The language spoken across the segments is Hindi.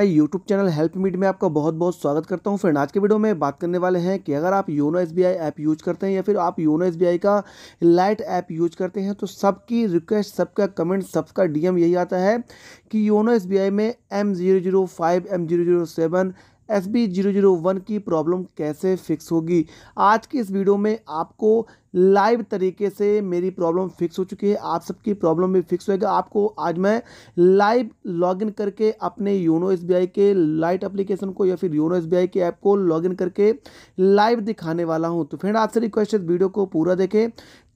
मैं यूट्यूब चैनल हेल्प मीट में आपका बहुत बहुत स्वागत करता हूं फ्रेंड आज के वीडियो में बात करने वाले हैं कि अगर आप योनो एस ऐप यूज करते हैं या फिर आप योनो एस का लाइट ऐप यूज करते हैं तो सबकी रिक्वेस्ट सबका कमेंट सबका डीएम यही आता है कि योनो एस में M zero zero five M zero zero seven S B zero zero one की प्रॉब्लम कैसे फिक्स होगी आज की इस वीडियो में आपको लाइव तरीके से मेरी प्रॉब्लम फिक्स हो चुकी है आप सबकी प्रॉब्लम भी फिक्स होएगा आपको आज मैं लाइव लॉगिन करके अपने योनो एस के लाइट एप्लीकेशन को या फिर योनो एस के ऐप को लॉगिन करके लाइव दिखाने वाला हूँ तो फ्रेंड आपसे रिक्वेस्ट है वीडियो को पूरा देखें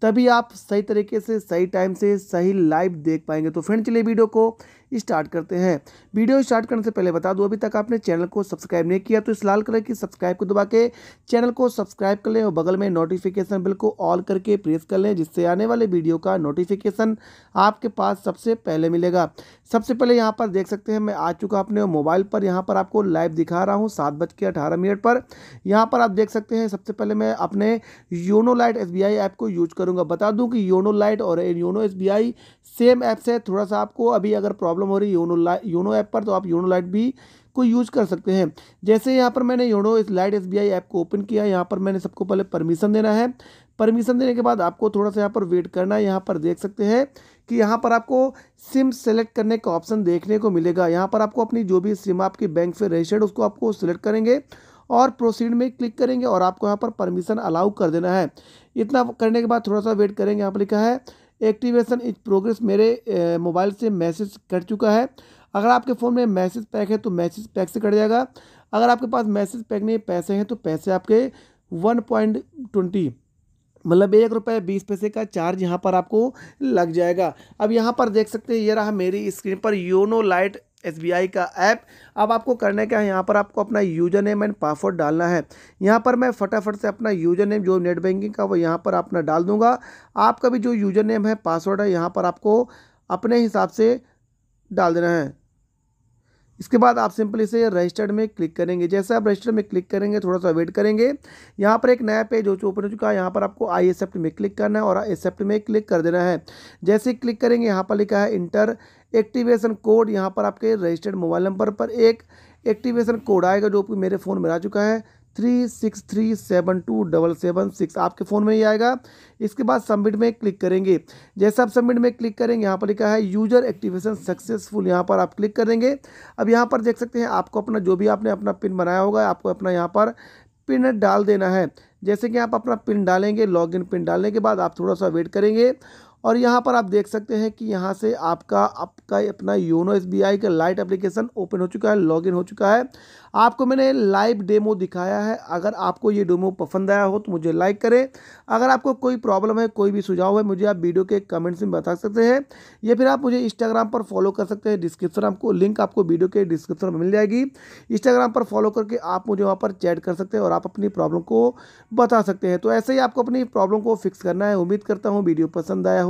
तभी आप सही तरीके से सही टाइम से सही लाइव देख पाएंगे तो फ्रेंड चलिए वीडियो को स्टार्ट करते हैं वीडियो स्टार्ट करने से पहले बता दूं अभी तक आपने चैनल को सब्सक्राइब नहीं किया तो इस लाल कलर की सब्सक्राइब को दबा के चैनल को सब्सक्राइब कर लें और बगल में नोटिफिकेशन बिल को ऑल करके प्रेस कर लें जिससे आने वाले वीडियो का नोटिफिकेशन आपके पास सबसे पहले मिलेगा सबसे पहले यहाँ पर देख सकते हैं मैं आ चुका अपने मोबाइल पर यहाँ पर आपको लाइव दिखा रहा हूँ सात बज के अठारह मिनट पर यहाँ पर आप देख सकते हैं सबसे पहले मैं अपने YONO lite S app use यूज करूँगा बता दूँ कि योनो लाइट और योनो एस सेम ऐप से थोड़ा सा आपको अभी अगर प्रॉब्लम हो रही है योनो लाइट योनो ऐप पर तो आप योनो लाइट भी को यूज कर सकते हैं जैसे यहाँ पर मैंने योनो इस लाइट एस ऐप को ओपन किया यहाँ पर मैंने सबको पहले परमिशन देना है परमिशन देने के बाद आपको थोड़ा सा यहाँ पर वेट करना है यहाँ पर देख सकते हैं कि यहाँ पर आपको सिम सेलेक्ट करने का ऑप्शन देखने को मिलेगा यहाँ पर आपको अपनी जो भी सिम आपकी बैंक से रजिस्टर्ड उसको आपको सेलेक्ट करेंगे और प्रोसीड में क्लिक करेंगे और आपको यहाँ पर परमिशन अलाउ कर देना है इतना करने के बाद थोड़ा सा वेट करेंगे यहाँ पर लिखा है एक्टिवेशन इज प्रोग्रेस मेरे मोबाइल से मैसेज कट चुका है अगर आपके फ़ोन में मैसेज पैक है तो मैसेज पैक से कट जाएगा अगर आपके पास मैसेज पैक नहीं पैसे हैं तो पैसे आपके वन पॉइंट ट्वेंटी मतलब एक रुपये बीस पैसे का चार्ज यहाँ पर आपको लग जाएगा अब यहाँ पर देख सकते हैं ये रहा मेरी स्क्रीन पर योनो लाइट एस का ऐप अब आपको करने क्या है यहाँ पर आपको अपना यूजर नेम एंड पासवर्ड डालना है यहाँ पर मैं फटाफट से अपना यूजर नेम जो नेट बैंकिंग का वो यहाँ पर अपना डाल दूँगा आपका भी जो यूजर नेम है पासवर्ड है यहाँ पर आपको अपने हिसाब से डाल देना है इसके बाद आप सिंपली से रजिस्टर्ड में क्लिक करेंगे जैसे आप रजिस्टर्ड में क्लिक करेंगे थोड़ा सा वेट करेंगे यहाँ पर एक नया पेज हो ओपन हो चुका है यहाँ पर आपको आई एक्सेप्ट में क्लिक करना है और एक्सेप्ट में क्लिक कर देना है जैसे क्लिक करेंगे यहाँ पर लिखा है इंटर एक्टिवेशन कोड यहाँ पर आपके रजिस्टर्ड मोबाइल नंबर पर एक एक्टिवेशन कोड आएगा जो मेरे फ़ोन में आ चुका है three six three seven two double seven six आपके फ़ोन में ही आएगा इसके बाद सबमिट में क्लिक करेंगे जैसे आप सबमिट में क्लिक करेंगे यहाँ पर लिखा है यूजर एक्टिवेशन सक्सेसफुल यहाँ पर आप क्लिक करेंगे अब यहाँ पर देख सकते हैं आपको अपना जो भी आपने अपना पिन बनाया होगा आपको अपना यहाँ पर पिन डाल देना है जैसे कि आप अपना पिन डालेंगे लॉग पिन डालने के बाद आप थोड़ा सा वेट करेंगे और यहाँ पर आप देख सकते हैं कि यहाँ से आपका आपका अपना योनो एस का लाइट एप्लीकेशन ओपन हो चुका है लॉगिन हो चुका है आपको मैंने लाइव डेमो दिखाया है अगर आपको ये डेमो पसंद आया हो तो मुझे लाइक करें अगर आपको कोई प्रॉब्लम है कोई भी सुझाव है मुझे आप वीडियो के कमेंट्स में बता सकते हैं या फिर आप मुझे इंस्टाग्राम पर फॉलो कर सकते हैं डिस्क्रिप्शन आपको लिंक आपको वीडियो के डिस्क्रिप्शन में मिल जाएगी इंस्टाग्राम पर फॉलो करके आप मुझे वहाँ पर चैट कर सकते हैं और आप अपनी प्रॉब्लम को बता सकते हैं तो ऐसे ही आपको अपनी प्रॉब्लम को फिक्स करना है उम्मीद करता हूँ वीडियो पसंद आया हो